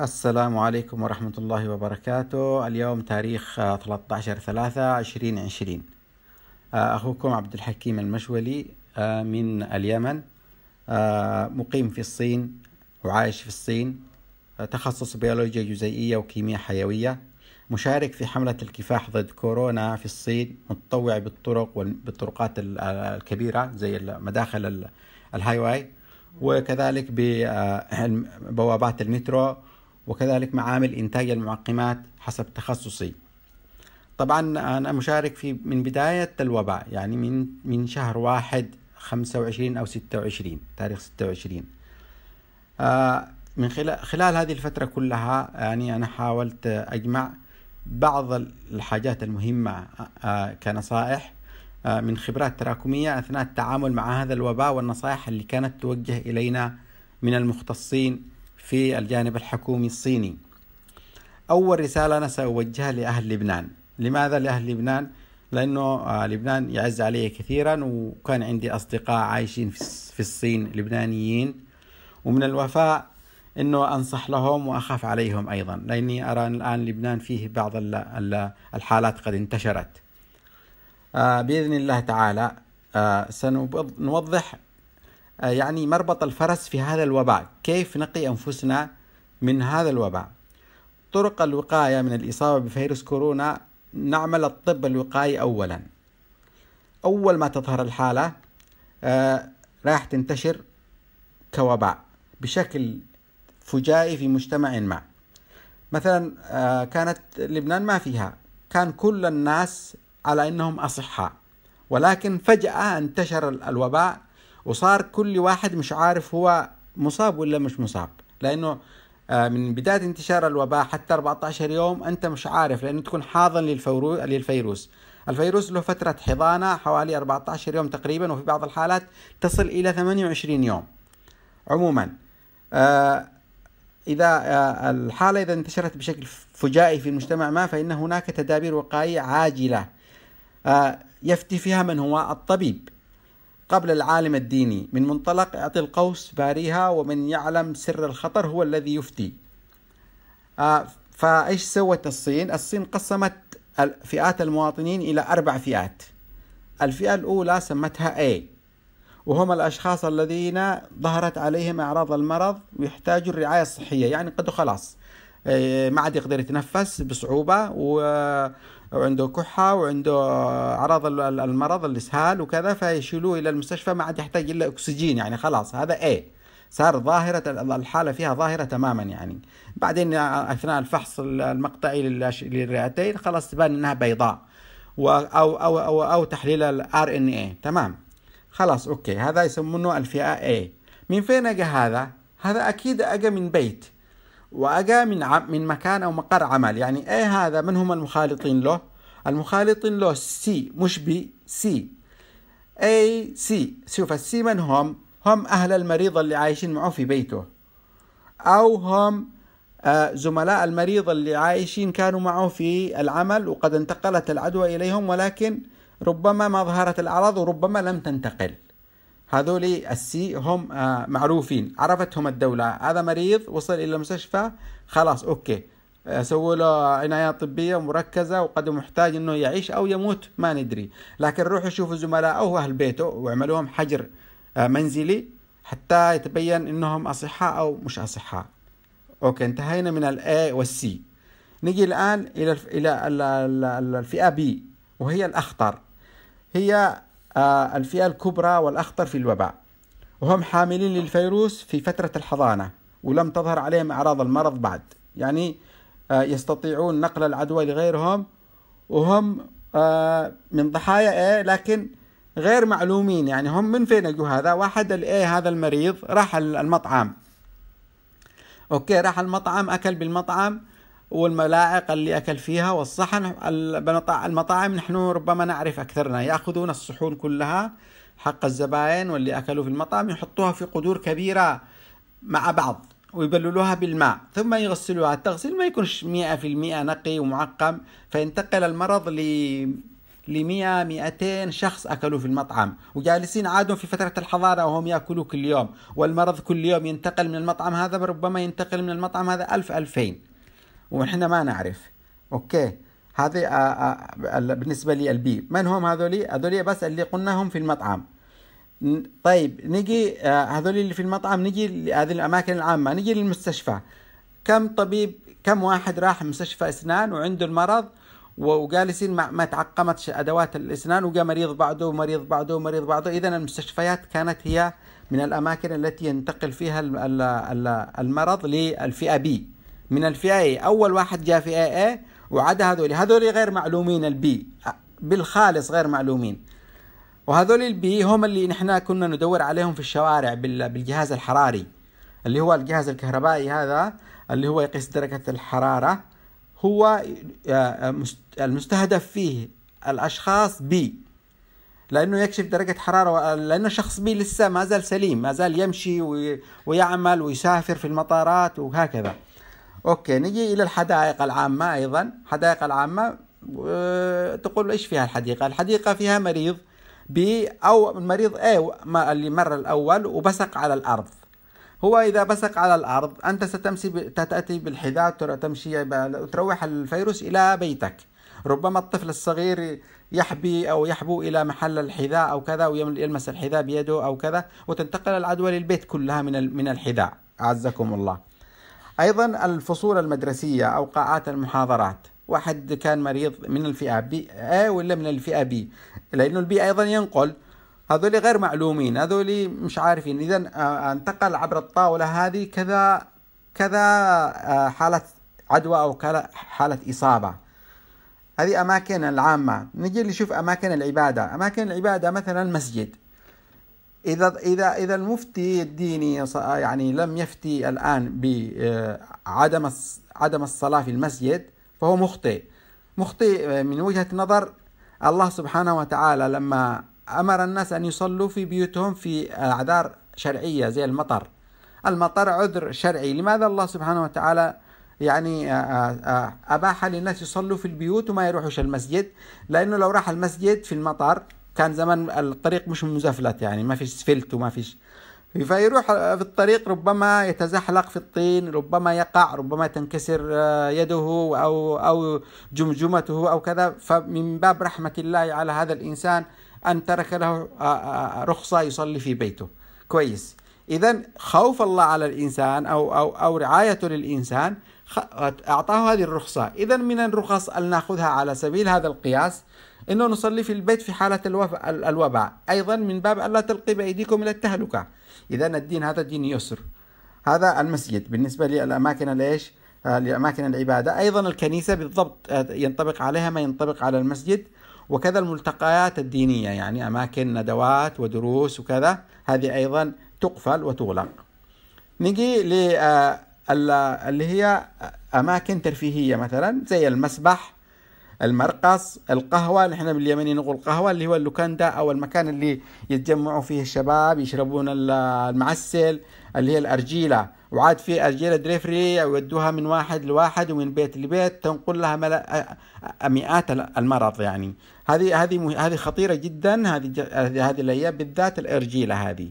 السلام عليكم ورحمة الله وبركاته اليوم تاريخ 13 آه، عشرين 2020 آه، أخوكم عبد الحكيم المشولي آه، من اليمن مقيم في الصين وعايش في الصين تخصص بيولوجيا جزيئية وكيمياء حيوية مشارك في حملة الكفاح ضد كورونا في الصين متطوع بالطرق والطرقات الكبيرة زي مداخل الهاي واي وكذلك ببوابات المترو وكذلك معامل إنتاج المعقمات حسب تخصصي طبعا أنا مشارك في من بداية الوباء يعني من من شهر واحد خمسة وعشرين أو ستة وعشرين تاريخ ستة وعشرين آه، من خلال, خلال هذه الفترة كلها يعني أنا حاولت أجمع بعض الحاجات المهمة آه، كنصائح آه، من خبرات تراكمية أثناء التعامل مع هذا الوباء والنصائح اللي كانت توجه إلينا من المختصين في الجانب الحكومي الصيني أول رسالة أنا سأوجهها لأهل لبنان لماذا لأهل لبنان؟ لأنه آه، لبنان يعز علي كثيرا وكان عندي أصدقاء عايشين في الصين لبنانيين ومن الوفاء أنه أنصح لهم وأخاف عليهم أيضا لأني أرى أن الآن لبنان فيه بعض الحالات قد انتشرت آه، بإذن الله تعالى آه، سنوضح آه، يعني مربط الفرس في هذا الوباء كيف نقي أنفسنا من هذا الوباء طرق الوقاية من الإصابة بفيروس كورونا نعمل الطب الوقائي أولا أول ما تظهر الحالة آه، راح تنتشر كوباء بشكل فجائي في مجتمع ما مثلا آه، كانت لبنان ما فيها كان كل الناس على انهم اصحاء ولكن فجاه انتشر الوباء وصار كل واحد مش عارف هو مصاب ولا مش مصاب لانه آه، من بداية انتشار الوباء حتى 14 يوم أنت مش عارف لأنه تكون حاضن للفيروس الفيروس له فترة حضانة حوالي 14 يوم تقريبا وفي بعض الحالات تصل إلى 28 يوم عموما آه، إذا آه، الحالة إذا انتشرت بشكل فجائي في مجتمع ما فإن هناك تدابير وقائية عاجلة يفتي فيها من هو الطبيب قبل العالم الديني من منطلق اعطي القوس باريها ومن يعلم سر الخطر هو الذي يفتي آه فايش سوت الصين الصين قسمت فئات المواطنين الى اربع فئات الفئه الاولى سمتها اي وهم الاشخاص الذين ظهرت عليهم اعراض المرض ويحتاجوا الرعايه الصحيه يعني قد خلاص آه، ما عاد يقدر يتنفس بصعوبه و وعنده كحه وعنده اعراض المرض الاسهال وكذا فيشيلوه الى المستشفى ما عاد يحتاج الا اكسجين يعني خلاص هذا ايه صار ظاهرة الحالة فيها ظاهرة تماما يعني بعدين أثناء الفحص المقطعي للرئتين خلاص تبان إنها بيضاء أو أو أو أو, أو تحليل الـ ان اي تمام خلاص أوكي هذا يسمونه الفئة A من فين أجى هذا؟ هذا أكيد أجى من بيت وأجا من عم من مكان أو مقر عمل يعني إيه هذا من هم المخالطين له المخالطين له سي مش بي سي أي سي شوف السي من هم هم أهل المريض اللي عايشين معه في بيته أو هم آه، زملاء المريض اللي عايشين كانوا معه في العمل وقد انتقلت العدوى إليهم ولكن ربما ما ظهرت الأعراض وربما لم تنتقل هذول السي هم آه، معروفين عرفتهم الدولة هذا مريض وصل إلى المستشفى خلاص أوكي آه، سووا له عناية طبية مركزة وقد محتاج أنه يعيش أو يموت ما ندري لكن روحوا شوفوا زملائه وأهل بيته واعملوهم حجر آه، منزلي حتى يتبين أنهم أصحاء أو مش أصحاء أوكي انتهينا من والـ والسي نجي الآن إلى الفئة بي وهي الأخطر هي آه، الفئة الكبرى والأخطر في الوباء وهم حاملين للفيروس في فترة الحضانة ولم تظهر عليهم أعراض المرض بعد يعني آه، يستطيعون نقل العدوى لغيرهم وهم آه، من ضحايا إيه لكن غير معلومين يعني هم من فين اجوا هذا واحد الايه هذا المريض راح المطعم اوكي راح المطعم اكل بالمطعم والملاعق اللي أكل فيها والصحن المطاعم نحن ربما نعرف أكثرنا يأخذون الصحون كلها حق الزبائن واللي أكلوا في المطعم يحطوها في قدور كبيرة مع بعض ويبللوها بالماء ثم يغسلوها التغسيل ما يكونش مئة في المئة نقي ومعقم فينتقل المرض ل لمئة مئتين شخص أكلوا في المطعم وجالسين عادوا في فترة الحضارة وهم يأكلوا كل يوم والمرض كل يوم ينتقل من المطعم هذا ربما ينتقل من المطعم هذا ألف ألفين ونحن ما نعرف اوكي هذه بالنسبة لي البي من هم هذولي؟ هذولي بس اللي قلناهم في المطعم طيب نجي هذول اللي في المطعم نجي لهذه الأماكن العامة نجي للمستشفى كم طبيب كم واحد راح مستشفى أسنان وعنده المرض وجالسين ما تعقمتش أدوات الأسنان وجا مريض بعده ومريض بعده ومريض بعده إذا المستشفيات كانت هي من الأماكن التي ينتقل فيها المرض للفئة بي من الفئة أول واحد جاء فئة A وعدا هذول هذول غير معلومين البي بالخالص غير معلومين وهذول البي هم اللي نحن كنا ندور عليهم في الشوارع بالجهاز الحراري اللي هو الجهاز الكهربائي هذا اللي هو يقيس درجة الحرارة هو آه، آه، المستهدف فيه الأشخاص بي لأنه يكشف درجة حرارة لأنه شخص بي لسه ما زال سليم ما زال يمشي ويعمل ويسافر في المطارات وهكذا اوكي نجي الى الحدائق العامه ايضا الحدائق العامه آه، تقول ايش فيها الحديقه الحديقه فيها مريض ب او المريض اي اللي مر الاول وبصق على الارض هو اذا بصق على الارض انت ستمشي ب... تاتي بالحذاء تمشي ب... تروح الفيروس الى بيتك ربما الطفل الصغير يحبي او يحبو الى محل الحذاء او كذا ويلمس الحذاء بيده او كذا وتنتقل العدوى للبيت كلها من من الحذاء اعزكم الله أيضا الفصول المدرسية أو قاعات المحاضرات واحد كان مريض من الفئة بي اي ولا من الفئة بي لأنه البي أيضا ينقل هذول غير معلومين هذول مش عارفين إذا آه، انتقل عبر الطاولة هذه كذا كذا آه، حالة عدوى أو كذا حالة إصابة هذه أماكن العامة نجي نشوف أماكن العبادة أماكن العبادة مثلا مسجد إذا إذا إذا المفتي الديني يعني لم يفتي الآن بعدم آه، عدم الصلاة في المسجد فهو مخطئ مخطئ آه، من وجهة نظر الله سبحانه وتعالى لما أمر الناس أن يصلوا في بيوتهم في أعذار شرعية زي المطر المطر عذر شرعي لماذا الله سبحانه وتعالى يعني آه، أباح للناس يصلوا في البيوت وما يروحوش المسجد لأنه لو راح المسجد في المطر كان زمان الطريق مش مزفلت يعني ما فيش اسفلت وما فيش فيروح في الطريق ربما يتزحلق في الطين ربما يقع ربما تنكسر آه، يده او او جمجمته او كذا فمن باب رحمه الله على هذا الانسان ان ترك له آه، آه، رخصه يصلي في بيته كويس إذا خوف الله على الإنسان أو أو أو رعايته للإنسان أعطاه هذه الرخصة إذا من الرخص أن نأخذها على سبيل هذا القياس أنه نصلي في البيت في حالة الوباء أيضا من باب ألا تلقي بأيديكم إلى التهلكة إذا الدين هذا دين يسر هذا المسجد بالنسبة للأماكن ليش آه، لأماكن العبادة أيضا الكنيسة بالضبط آه، ينطبق عليها ما ينطبق على المسجد وكذا الملتقيات الدينية يعني أماكن ندوات ودروس وكذا هذه أيضا تقفل وتغلق نجي آه، اللي هي آه، أماكن ترفيهية مثلا زي المسبح المرقص القهوة اللي احنا باليمني نقول قهوة اللي هو اللوكاندا أو المكان اللي يتجمعوا فيه الشباب يشربون المعسل اللي هي الأرجيلة وعاد في أرجيلة دريفري يودوها من واحد لواحد ومن بيت لبيت تنقل لها آه، مئات المرض يعني هذه هذه هذه خطيرة جدا هذه هذه الأيام بالذات الأرجيلة هذه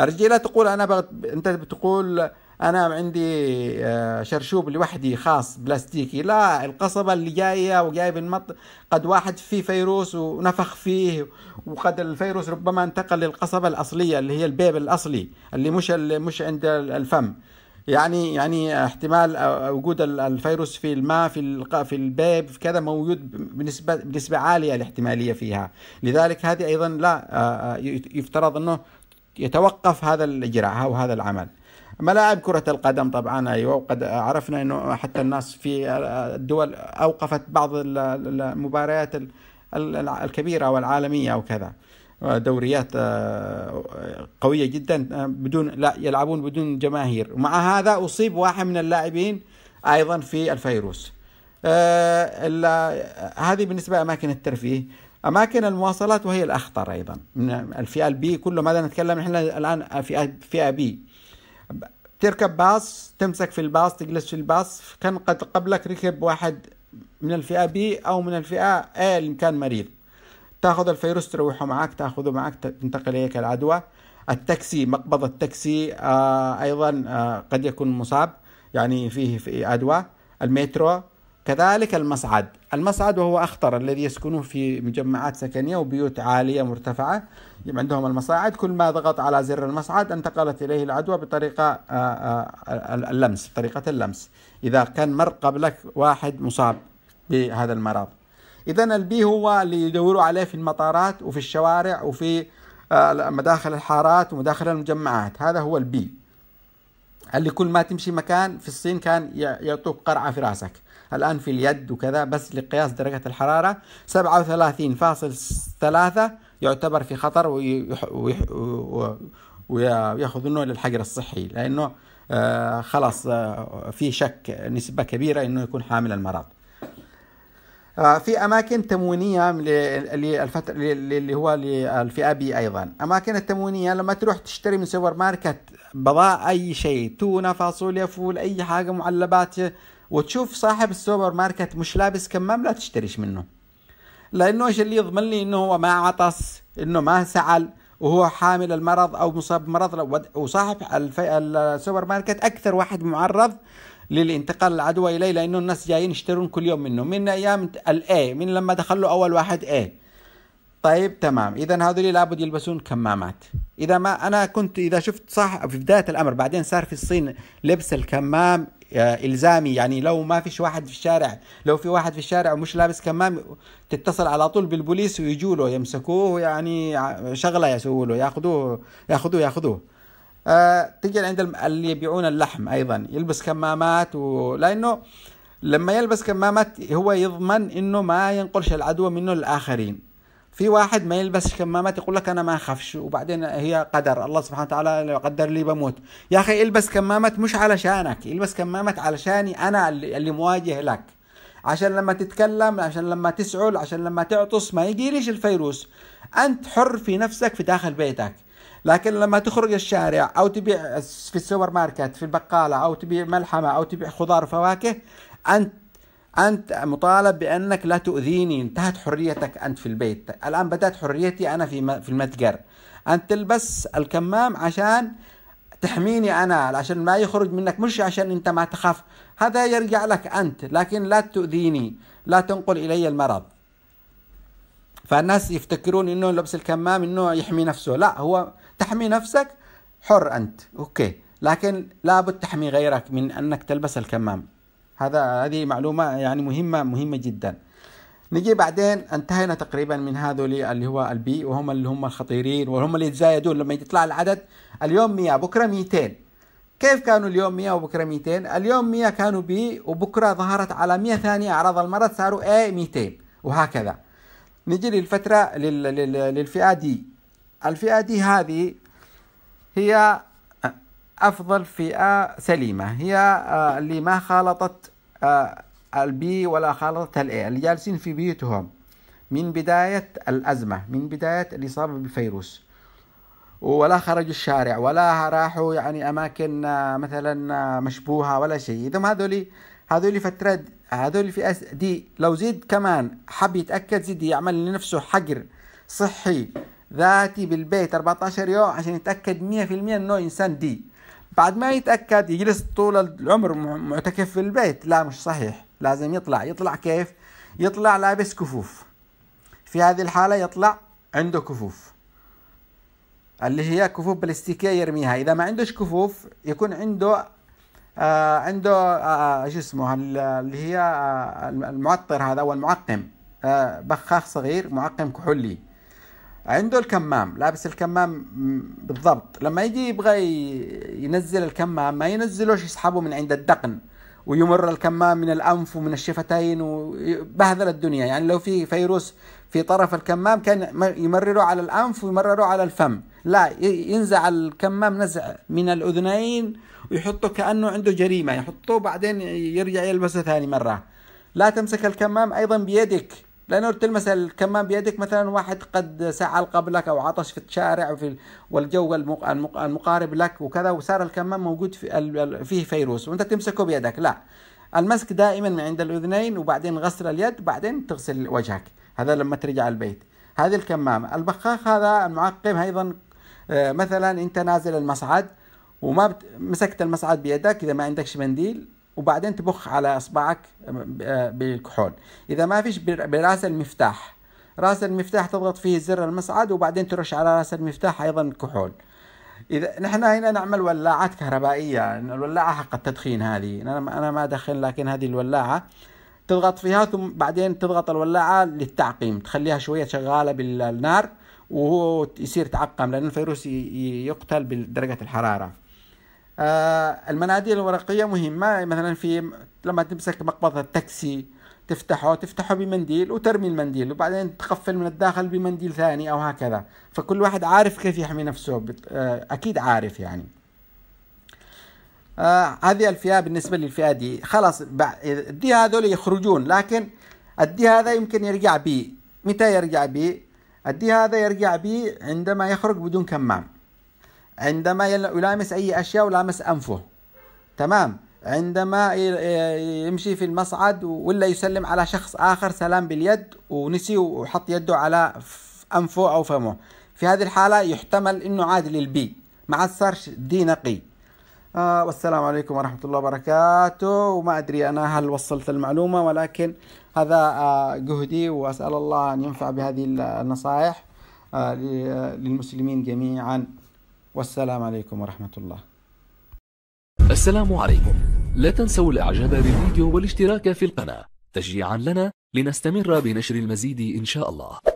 الرجيله تقول انا بغت... انت بتقول انا عندي آه، شرشوب لوحدي خاص بلاستيكي لا القصبه اللي جايه وجايب المط قد واحد فيه فيروس ونفخ فيه وقد الفيروس ربما انتقل للقصبه الاصليه اللي هي البيب الاصلي اللي مش اللي مش عند الفم يعني يعني احتمال آه، وجود الفيروس في الماء في في الباب في كذا موجود بنسبه بنسبه عاليه الاحتماليه فيها لذلك هذه ايضا لا آه، يفترض انه يتوقف هذا الاجراء او هذا العمل ملاعب كرة القدم طبعا ايوه وقد عرفنا انه حتى الناس في الدول اوقفت بعض المباريات الكبيرة والعالمية او كذا دوريات آه، قوية جدا آه، بدون لا يلعبون بدون جماهير ومع هذا اصيب واحد من اللاعبين ايضا في الفيروس آه، هذه بالنسبة لأماكن الترفيه أماكن المواصلات وهي الأخطر أيضا من الفئة البي كله ماذا نتكلم نحن الآن فئة فئة بي تركب باص تمسك في الباص تجلس في الباص كان قد قبلك ركب واحد من الفئة بي أو من الفئة اي اللي كان مريض تاخذ الفيروس تروحه معك تاخذه معك تنتقل إليك العدوى التاكسي مقبض التاكسي آه أيضا آه قد يكون مصاب يعني فيه في عدوى المترو كذلك المصعد المصعد وهو أخطر الذي يسكنون في مجمعات سكنية وبيوت عالية مرتفعة عندهم المصاعد كل ما ضغط على زر المصعد انتقلت إليه العدوى بطريقة آه، آه، اللمس طريقة اللمس إذا كان مر قبلك واحد مصاب بهذا المرض إذا البي هو اللي يدوروا عليه في المطارات وفي الشوارع وفي آه، مداخل الحارات ومداخل المجمعات هذا هو البي اللي كل ما تمشي مكان في الصين كان يعطوك قرعة في راسك الآن في اليد وكذا بس لقياس درجة الحرارة 37.3 يعتبر في خطر وياخذونه للحجر الصحي لأنه آه، خلاص آه، في شك نسبة كبيرة أنه يكون حامل المرض آه، في أماكن تموينية اللي هو للفئة بي أيضا أماكن التموينية لما تروح تشتري من سوبر ماركت بضاء أي شيء تونة فاصوليا فول أي حاجة معلبات وتشوف صاحب السوبر ماركت مش لابس كمام لا تشتريش منه لانه ايش اللي يضمن لي انه هو ما عطس انه ما سعل وهو حامل المرض او مصاب بمرض وصاحب السوبر ماركت اكثر واحد معرض للانتقال العدوى اليه لانه الناس جايين يشترون كل يوم منه من ايام الاي من لما دخل له اول واحد اي طيب تمام اذا هذول لابد يلبسون كمامات اذا ما انا كنت اذا شفت صح في بدايه الامر بعدين صار في الصين لبس الكمام الزامي يعني لو ما فيش واحد في الشارع لو في واحد في الشارع ومش لابس كمام تتصل على طول بالبوليس ويجوا له يمسكوه يعني شغله يسووا له ياخذوه ياخذوه ياخذوه آه تجي عند اللي يبيعون اللحم ايضا يلبس كمامات ولانه لما يلبس كمامات هو يضمن انه ما ينقلش العدوى منه للاخرين في واحد ما يلبس كمامات يقول لك انا ما اخافش وبعدين هي قدر الله سبحانه وتعالى لو قدر لي بموت يا اخي البس كمامات مش علشانك البس كمامات علشاني انا اللي, مواجه لك عشان لما تتكلم عشان لما تسعل عشان لما تعطس ما يجيليش الفيروس انت حر في نفسك في داخل بيتك لكن لما تخرج الشارع او تبيع في السوبر ماركت في البقاله او تبيع ملحمه او تبيع خضار فواكه انت أنت مطالب بأنك لا تؤذيني انتهت حريتك أنت في البيت الآن بدأت حريتي أنا في في المتجر أنت تلبس الكمام عشان تحميني أنا عشان ما يخرج منك مش عشان أنت ما تخاف هذا يرجع لك أنت لكن لا تؤذيني لا تنقل إلي المرض فالناس يفتكرون انه لبس الكمام انه يحمي نفسه لا هو تحمي نفسك حر انت اوكي لكن لابد تحمي غيرك من انك تلبس الكمام هذا هذه معلومة يعني مهمة مهمة جدا نجي بعدين انتهينا تقريبا من هذول اللي هو البي وهم اللي هم الخطيرين وهم اللي يتزايدون لما يطلع العدد اليوم 100 بكره 200 كيف كانوا اليوم 100 وبكره 200 اليوم 100 كانوا بي وبكره ظهرت على 100 ثانيه اعراض المرض صاروا اي 200 وهكذا نجي للفتره للفئه دي الفئه دي هذه هي أفضل فئة سليمة هي آه، اللي ما خالطت آه، البي ولا خالطت الاي اللي جالسين في بيوتهم من بداية الأزمة من بداية الإصابة بالفيروس ولا خرجوا الشارع ولا راحوا يعني أماكن آه، مثلا مشبوهة ولا شيء إذا هذولي هذولي فترة هذول في اس دي لو زيد كمان حب يتاكد زيد يعمل لنفسه حجر صحي ذاتي بالبيت 14 يوم عشان يتاكد 100% انه انسان دي بعد ما يتاكد يجلس طول العمر معتكف في البيت لا مش صحيح لازم يطلع يطلع كيف يطلع لابس كفوف في هذه الحاله يطلع عنده كفوف اللي هي كفوف بلاستيكيه يرميها اذا ما عندوش كفوف يكون عنده آه عنده آه شو اسمه اللي هي آه المعطر هذا والمعقم آه بخاخ صغير معقم كحولي عنده الكمام لابس الكمام بالضبط لما يجي يبغى ينزل الكمام ما ينزلوش يسحبه من عند الدقن ويمر الكمام من الانف ومن الشفتين وبهذل الدنيا يعني لو في فيروس في طرف الكمام كان يمرره على الانف ويمرره على الفم لا ينزع الكمام نزع من الاذنين ويحطه كانه عنده جريمه يحطه بعدين يرجع يلبسه ثاني مره لا تمسك الكمام ايضا بيدك لانه تلمس الكمام بيدك مثلا واحد قد سعل قبلك او عطش في الشارع وفي والجو المقارب لك وكذا وصار الكمام موجود في فيه فيروس وانت تمسكه بيدك لا المسك دائما من عند الاذنين وبعدين غسل اليد بعدين تغسل وجهك هذا لما ترجع البيت هذه الكمام البخاخ هذا المعقم ايضا آه، مثلا انت نازل المصعد وما مسكت المصعد بيدك اذا ما عندكش منديل وبعدين تبخ على اصبعك آه، بالكحول اذا ما فيش براس المفتاح راس المفتاح تضغط فيه زر المصعد وبعدين ترش على راس المفتاح ايضا كحول اذا نحن هنا نعمل ولاعات كهربائيه الولاعه حق التدخين هذه انا انا ما ادخن لكن هذه الولاعه تضغط فيها ثم بعدين تضغط الولاعه للتعقيم تخليها شويه شغاله بالنار وهو يصير تعقم لان الفيروس يقتل بدرجه الحراره آه، المناديل الورقية مهمة مثلا في لما تمسك مقبضة تاكسي تفتحه تفتحه بمنديل وترمي المنديل وبعدين تقفل من الداخل بمنديل ثاني أو هكذا فكل واحد عارف كيف يحمي نفسه آه، أكيد عارف يعني آه هذه الفئة بالنسبة للفئة دي خلاص دي هذول يخرجون لكن الدي هذا يمكن يرجع بي متى يرجع بي الدي هذا يرجع بي عندما يخرج بدون كمام عندما يلامس أي أشياء ولامس أنفه تمام عندما يمشي في المصعد ولا يسلم على شخص آخر سلام باليد ونسي وحط يده على أنفه أو فمه في هذه الحالة يحتمل أنه عاد للبي مع صارش دي نقي آه والسلام عليكم ورحمة الله وبركاته وما أدري أنا هل وصلت المعلومة ولكن هذا آه جهدي وأسأل الله أن ينفع بهذه النصائح آه للمسلمين جميعا والسلام عليكم ورحمة الله السلام عليكم لا تنسوا الاعجاب بالفيديو والاشتراك في القناة تشجيعا لنا لنستمر بنشر المزيد إن شاء الله